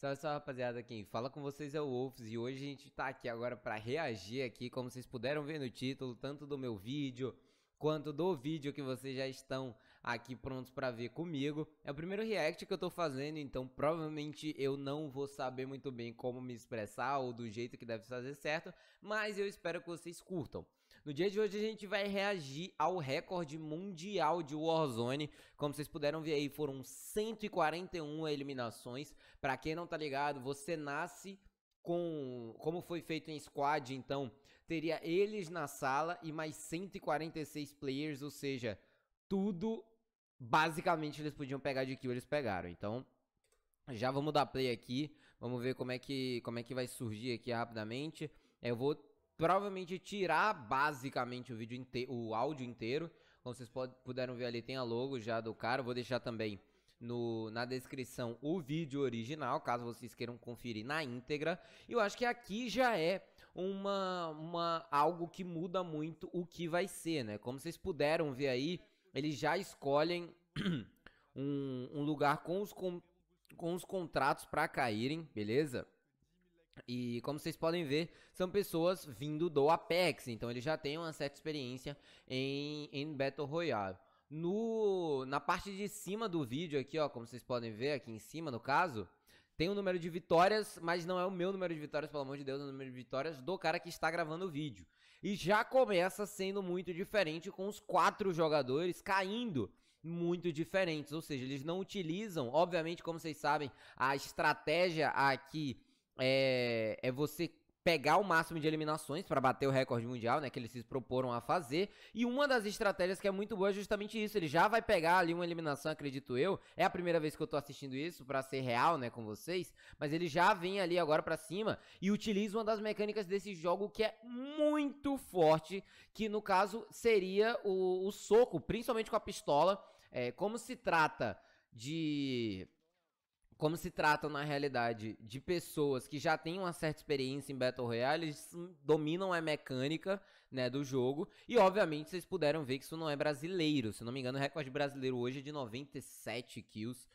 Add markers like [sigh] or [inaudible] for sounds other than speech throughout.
Salve, salve rapaziada, quem fala com vocês é o Wolves e hoje a gente tá aqui agora para reagir aqui, como vocês puderam ver no título, tanto do meu vídeo quanto do vídeo que vocês já estão aqui prontos para ver comigo. É o primeiro react que eu tô fazendo, então provavelmente eu não vou saber muito bem como me expressar ou do jeito que deve fazer certo, mas eu espero que vocês curtam. No dia de hoje a gente vai reagir ao recorde mundial de Warzone. Como vocês puderam ver aí, foram 141 eliminações. Para quem não tá ligado, você nasce com como foi feito em squad, então teria eles na sala e mais 146 players, ou seja, tudo basicamente eles podiam pegar de kill, eles pegaram. Então, já vamos dar play aqui, vamos ver como é que como é que vai surgir aqui rapidamente. Eu vou provavelmente tirar basicamente o vídeo inteiro, o áudio inteiro. Como vocês puderam ver ali, tem a logo já do cara. vou deixar também no, na descrição o vídeo original, caso vocês queiram conferir na íntegra. E eu acho que aqui já é uma, uma algo que muda muito o que vai ser, né? Como vocês puderam ver aí, eles já escolhem [clears throat] um, um lugar com os, com, com os contratos para caírem, beleza? E como vocês podem ver, são pessoas vindo do Apex, então eles já têm uma certa experiência em, em Battle Royale. No, na parte de cima do vídeo aqui, ó, como vocês podem ver aqui em cima no caso, tem o um número de vitórias, mas não é o meu número de vitórias, pelo amor de Deus, é o número de vitórias do cara que está gravando o vídeo. E já começa sendo muito diferente com os quatro jogadores caindo muito diferentes, ou seja, eles não utilizam, obviamente, como vocês sabem, a estratégia aqui é, é você pegar o máximo de eliminações para bater o recorde mundial, né, que eles se proporam a fazer. E uma das estratégias que é muito boa é justamente isso. Ele já vai pegar ali uma eliminação, acredito eu. É a primeira vez que eu tô assistindo isso para ser real, né, com vocês, mas ele já vem ali agora para cima e utiliza uma das mecânicas desse jogo que é muito forte, que no caso seria o, o soco, principalmente com a pistola. É, como se trata de como se tratam na realidade de pessoas que já têm uma certa experiência em Battle Royale, eles dominam a é mecânica, né, do jogo. E obviamente vocês puderam ver que isso não é brasileiro. Se não me engano, o recorde brasileiro hoje é de 97 kills.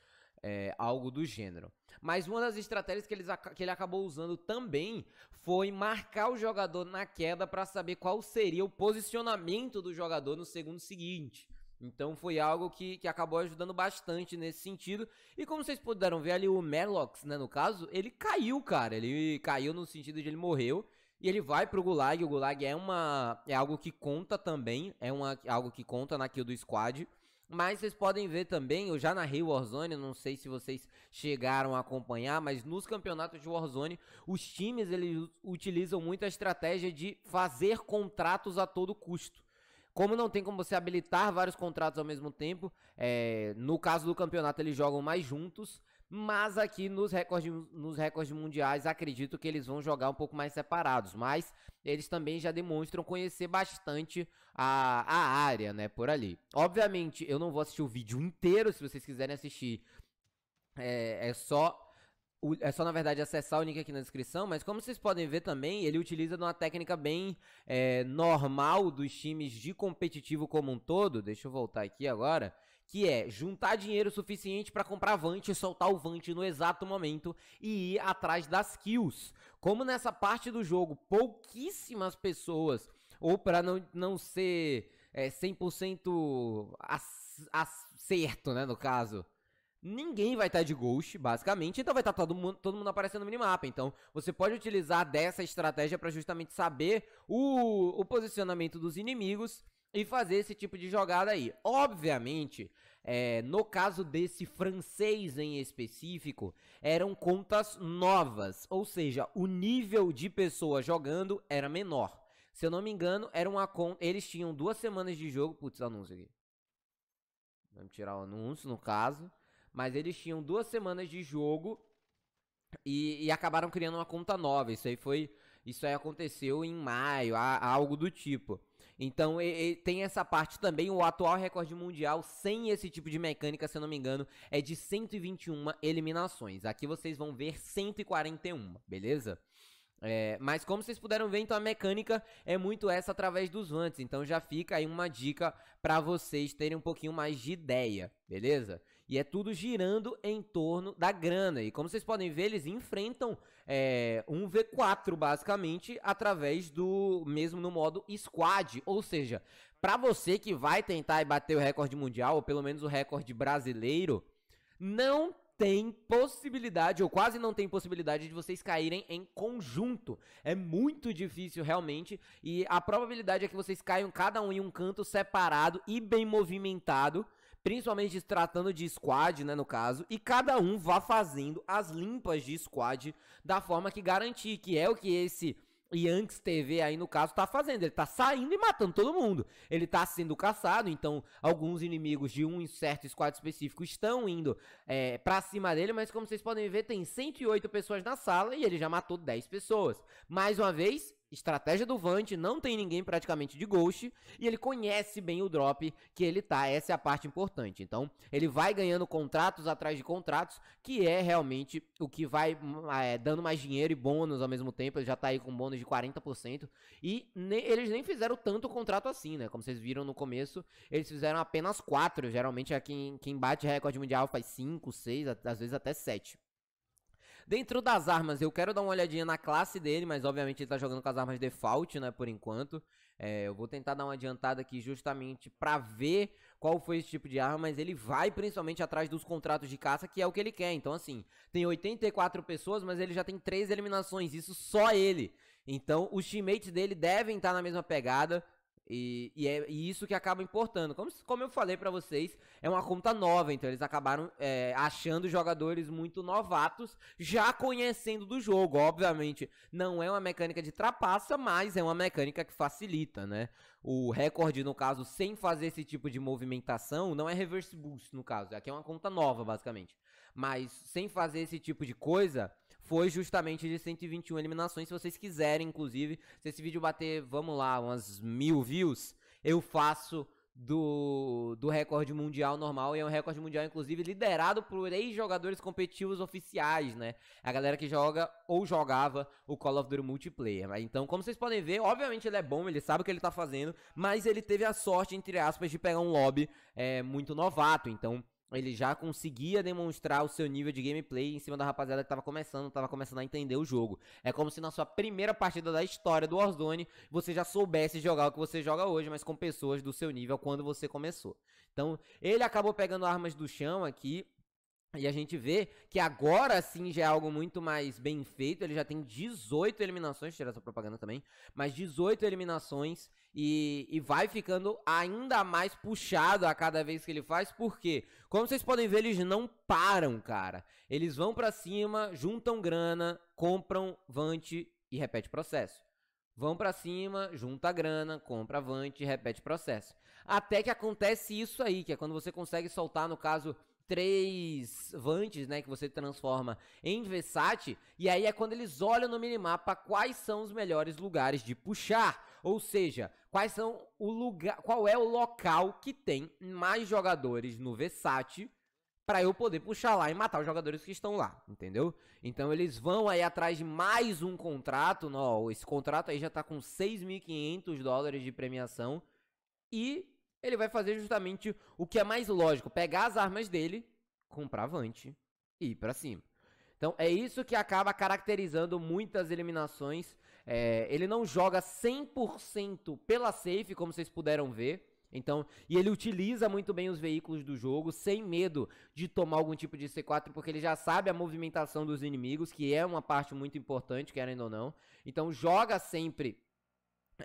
É, algo do gênero. Mas uma das estratégias que, eles, que ele acabou usando também foi marcar o jogador na queda para saber qual seria o posicionamento do jogador no segundo seguinte. Então foi algo que, que acabou ajudando bastante nesse sentido. E como vocês puderam ver ali, o Merlox, né, no caso, ele caiu, cara. Ele caiu no sentido de ele morreu. E ele vai pro Gulag. O Gulag é uma. é algo que conta também. É uma, algo que conta na kill do squad. Mas vocês podem ver também, eu já narrei Warzone, não sei se vocês chegaram a acompanhar, mas nos campeonatos de Warzone, os times eles utilizam muito a estratégia de fazer contratos a todo custo. Como não tem como você habilitar vários contratos ao mesmo tempo, é, no caso do campeonato eles jogam mais juntos, mas aqui nos recordes, nos recordes mundiais acredito que eles vão jogar um pouco mais separados, mas eles também já demonstram conhecer bastante a, a área, né, por ali. Obviamente eu não vou assistir o vídeo inteiro, se vocês quiserem assistir é, é, só é só, na verdade, acessar o link aqui na descrição, mas como vocês podem ver também, ele utiliza uma técnica bem é, normal dos times de competitivo como um todo. Deixa eu voltar aqui agora. Que é juntar dinheiro suficiente para comprar Vant, soltar o Vant no exato momento e ir atrás das kills. Como nessa parte do jogo, pouquíssimas pessoas, ou para não, não ser é, 100% acerto, né, no caso ninguém vai estar tá de ghost, basicamente, então vai estar tá todo mundo, todo mundo aparecendo no minimapa. Então, você pode utilizar dessa estratégia para justamente saber o, o posicionamento dos inimigos e fazer esse tipo de jogada aí. Obviamente, é, no caso desse francês em específico, eram contas novas, ou seja, o nível de pessoa jogando era menor. Se eu não me engano, era uma conta. Eles tinham duas semanas de jogo. Putz, anúncio aqui. Vamos tirar o anúncio, no caso. Mas eles tinham duas semanas de jogo e, e, acabaram criando uma conta nova. Isso aí foi. Isso aí aconteceu em maio, a, algo do tipo. Então e, e tem essa parte também. O atual recorde mundial, sem esse tipo de mecânica, se eu não me engano, é de 121 eliminações. Aqui vocês vão ver 141, beleza? É, mas como vocês puderam ver, então a mecânica é muito essa através dos vantes. Então já fica aí uma dica para vocês terem um pouquinho mais de ideia, beleza? E é tudo girando em torno da grana. E como vocês podem ver, eles enfrentam é, um V4, basicamente, através do mesmo no modo squad. Ou seja, para você que vai tentar bater o recorde mundial, ou pelo menos o recorde brasileiro, não tem possibilidade, ou quase não tem possibilidade, de vocês caírem em conjunto. É muito difícil, realmente. E a probabilidade é que vocês caiam cada um em um canto separado e bem movimentado principalmente tratando de squad, né, no caso, e cada um vá fazendo as limpas de squad da forma que garantir, que é o que esse Yankees TV aí no caso tá fazendo, ele tá saindo e matando todo mundo. Ele tá sendo caçado, então alguns inimigos de um certo squad específico estão indo é, pra cima dele, mas como vocês podem ver, tem 108 pessoas na sala e ele já matou 10 pessoas. Mais uma vez, estratégia do Vant, não tem ninguém praticamente de Ghost, e ele conhece bem o drop que ele tá, essa é a parte importante. Então, ele vai ganhando contratos atrás de contratos, que é realmente o que vai é, dando mais dinheiro e bônus ao mesmo tempo, ele já tá aí com bônus de 40%, e ne eles nem fizeram tanto contrato assim, né? Como vocês viram no começo, eles fizeram apenas 4, geralmente é quem, quem bate recorde mundial faz 5, 6, às vezes até 7. Dentro das armas, eu quero dar uma olhadinha na classe dele, mas obviamente ele tá jogando com as armas default, né, por enquanto. É, eu vou tentar dar uma adiantada aqui justamente pra ver qual foi esse tipo de arma, mas ele vai principalmente atrás dos contratos de caça, que é o que ele quer. Então, assim, tem 84 pessoas, mas ele já tem 3 eliminações, isso só ele. Então, os teammates dele devem estar tá na mesma pegada. E, e, é e isso que acaba importando. Como, como eu falei para vocês, é uma conta nova, então eles acabaram é, achando jogadores muito novatos, já conhecendo do jogo. Obviamente, não é uma mecânica de trapaça, mas é uma mecânica que facilita, né? O recorde, no caso, sem fazer esse tipo de movimentação, não é reverse boost, no caso. Aqui é uma conta nova, basicamente. Mas sem fazer esse tipo de coisa, foi justamente de 121 eliminações. Se vocês quiserem, inclusive, se esse vídeo bater, vamos lá, umas mil views, eu faço do, do recorde mundial normal e é um recorde mundial inclusive liderado por ex-jogadores competitivos oficiais, né? A galera que joga ou jogava o Call of Duty multiplayer. Né? Então, como vocês podem ver, obviamente ele é bom, ele sabe o que ele tá fazendo, mas ele teve a sorte entre aspas de pegar um lobby é, muito novato. Então, ele já conseguia demonstrar o seu nível de gameplay em cima da rapaziada que tava começando, tava começando a entender o jogo. É como se na sua primeira partida da história do Warzone, você já soubesse jogar o que você joga hoje, mas com pessoas do seu nível quando você começou. Então, ele acabou pegando armas do chão aqui, e a gente vê que agora sim já é algo muito mais bem feito. Ele já tem 18 eliminações, tirar essa propaganda também, mas 18 eliminações e, e vai ficando ainda mais puxado a cada vez que ele faz, porque, como vocês podem ver, eles não param, cara. Eles vão para cima, juntam grana, compram Vante e repete processo. Vão para cima, junta grana, compra avante, repete processo. Até que acontece isso aí, que é quando você consegue soltar, no caso, três vantes, né, que você transforma em Vessate, e aí é quando eles olham no minimapa quais são os melhores lugares de puxar, ou seja, quais são o lugar, qual é o local que tem mais jogadores no Vessate para eu poder puxar lá e matar os jogadores que estão lá, entendeu? Então eles vão aí atrás de mais um contrato, não, esse contrato aí já tá com 6.500 dólares de premiação e ele vai fazer justamente o que é mais lógico: pegar as armas dele, comprar avante e ir para cima. Então é isso que acaba caracterizando muitas eliminações. É, ele não joga 100% pela safe, como vocês puderam ver. Então, e ele utiliza muito bem os veículos do jogo, sem medo de tomar algum tipo de C4, porque ele já sabe a movimentação dos inimigos, que é uma parte muito importante, querendo ou não. Então, joga sempre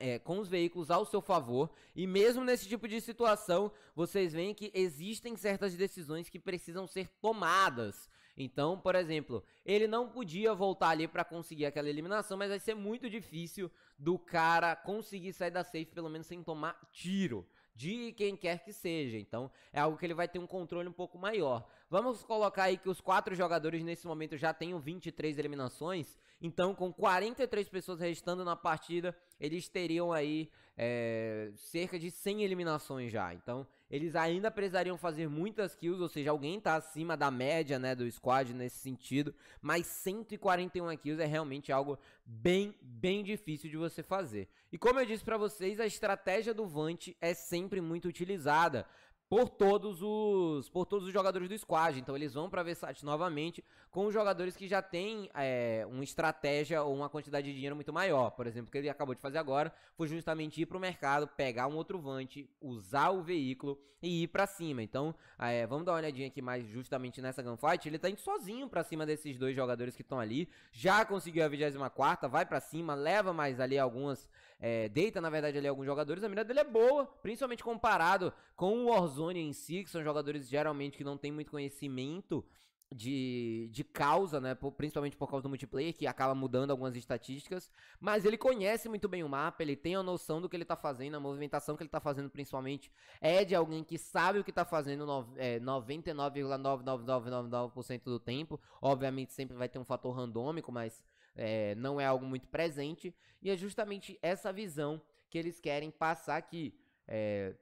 é, com os veículos ao seu favor, e mesmo nesse tipo de situação, vocês veem que existem certas decisões que precisam ser tomadas. Então, por exemplo, ele não podia voltar ali para conseguir aquela eliminação, mas vai ser muito difícil do cara conseguir sair da safe, pelo menos sem tomar tiro de quem quer que seja. Então, é algo que ele vai ter um controle um pouco maior. Vamos colocar aí que os quatro jogadores nesse momento já tenham 23 eliminações. Então, com 43 pessoas restando na partida, eles teriam aí é, cerca de 100 eliminações já. Então, eles ainda precisariam fazer muitas kills, ou seja, alguém tá acima da média, né, do squad nesse sentido. Mas 141 kills é realmente algo bem, bem difícil de você fazer. E como eu disse para vocês, a estratégia do Vant é sempre muito utilizada por todos os por todos os jogadores do squad. Então eles vão para Versace novamente com os jogadores que já têm é, uma estratégia ou uma quantidade de dinheiro muito maior. Por exemplo, o que ele acabou de fazer agora foi justamente ir para o mercado, pegar um outro vante, usar o veículo e ir para cima. Então é, vamos dar uma olhadinha aqui mais justamente nessa gunfight. Ele tá indo sozinho para cima desses dois jogadores que estão ali. Já conseguiu a 24, vai para cima, leva mais ali algumas é, deita, na verdade, ali alguns jogadores. A mira dele é boa, principalmente comparado com o Warzone em si, que são jogadores geralmente que não tem muito conhecimento de, de causa, né? Por, principalmente por causa do multiplayer, que acaba mudando algumas estatísticas. Mas ele conhece muito bem o mapa, ele tem a noção do que ele tá fazendo, a movimentação que ele tá fazendo, principalmente, é de alguém que sabe o que tá fazendo 99,99999% é, do tempo. Obviamente, sempre vai ter um fator randômico, mas é, não é algo muito presente, e é justamente essa visão que eles querem passar aqui. É,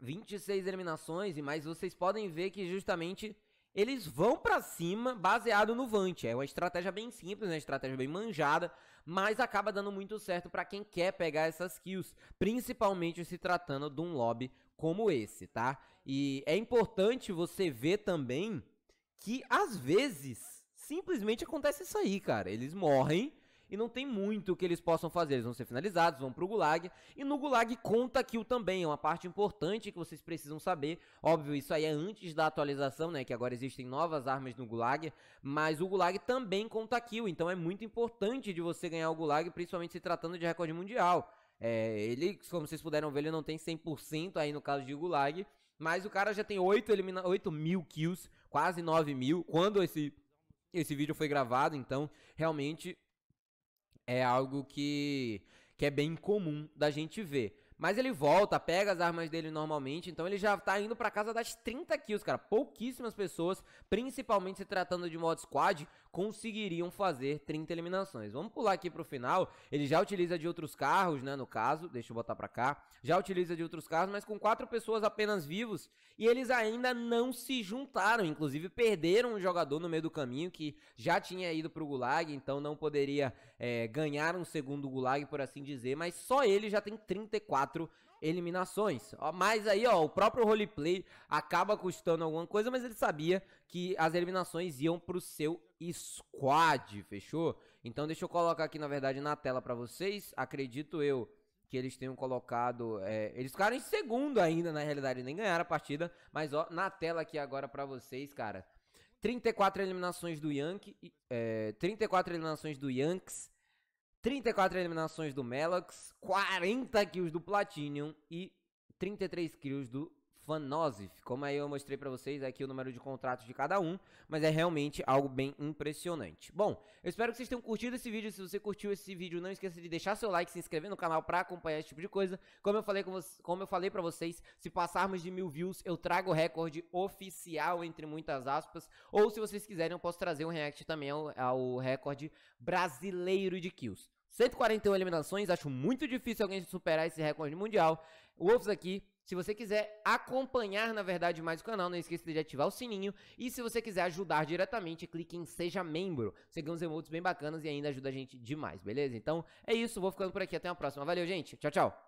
26 eliminações e mais, vocês podem ver que justamente eles vão para cima baseado no Vant. É uma estratégia bem simples, né? uma estratégia bem manjada, mas acaba dando muito certo para quem quer pegar essas kills, principalmente se tratando de um lobby como esse, tá? E é importante você ver também que às vezes simplesmente acontece isso aí, cara. Eles morrem e não tem muito que eles possam fazer. Eles vão ser finalizados, vão pro Gulag. E no Gulag conta kill também, é uma parte importante que vocês precisam saber. Óbvio, isso aí é antes da atualização, né? Que agora existem novas armas no Gulag. Mas o Gulag também conta kill, então é muito importante de você ganhar o Gulag, principalmente se tratando de recorde mundial. É, ele, como vocês puderam ver, ele não tem 100% aí no caso de Gulag. Mas o cara já tem 8, elimina 8 mil kills, quase 9 mil. Quando esse esse vídeo foi gravado, então realmente é algo que, que é bem comum da gente ver. Mas ele volta, pega as armas dele normalmente, então ele já tá indo pra casa das 30 kills, cara. Pouquíssimas pessoas, principalmente se tratando de modo squad, conseguiriam fazer 30 eliminações. Vamos pular aqui pro final. Ele já utiliza de outros carros, né? No caso, deixa eu botar pra cá. Já utiliza de outros carros, mas com quatro pessoas apenas vivos. E eles ainda não se juntaram. Inclusive, perderam um jogador no meio do caminho que já tinha ido pro Gulag, então não poderia é, ganhar um segundo Gulag, por assim dizer. Mas só ele já tem 34 eliminações. mas aí, ó, o próprio roleplay acaba custando alguma coisa, mas ele sabia que as eliminações iam pro seu Squad, fechou? Então deixa eu colocar aqui, na verdade, na tela para vocês. Acredito eu que eles tenham colocado... É, eles ficaram em segundo ainda, na realidade, nem ganharam a partida. Mas ó, na tela aqui agora para vocês, cara. 34 eliminações do Yankee, é, 34 eliminações do Yankees, 34 eliminações do Melox, 40 kills do Platinum e 33 kills do Fanozif. Como aí eu mostrei para vocês aqui o número de contratos de cada um, mas é realmente algo bem impressionante. Bom, eu espero que vocês tenham curtido esse vídeo. Se você curtiu esse vídeo, não esqueça de deixar seu like, se inscrever no canal para acompanhar esse tipo de coisa. Como eu falei com como eu falei para vocês, se passarmos de mil views, eu trago o recorde oficial entre muitas aspas. Ou se vocês quiserem, eu posso trazer um react também ao, ao recorde brasileiro de kills. 141 eliminações, acho muito difícil alguém superar esse recorde mundial. o Wolves aqui se você quiser acompanhar, na verdade, mais o canal, não esqueça de ativar o sininho. E se você quiser ajudar diretamente, clique em Seja Membro. Você ganha uns emotes bem bacanas e ainda ajuda a gente demais, beleza? Então é isso, vou ficando por aqui. Até a próxima. Valeu, gente. Tchau, tchau.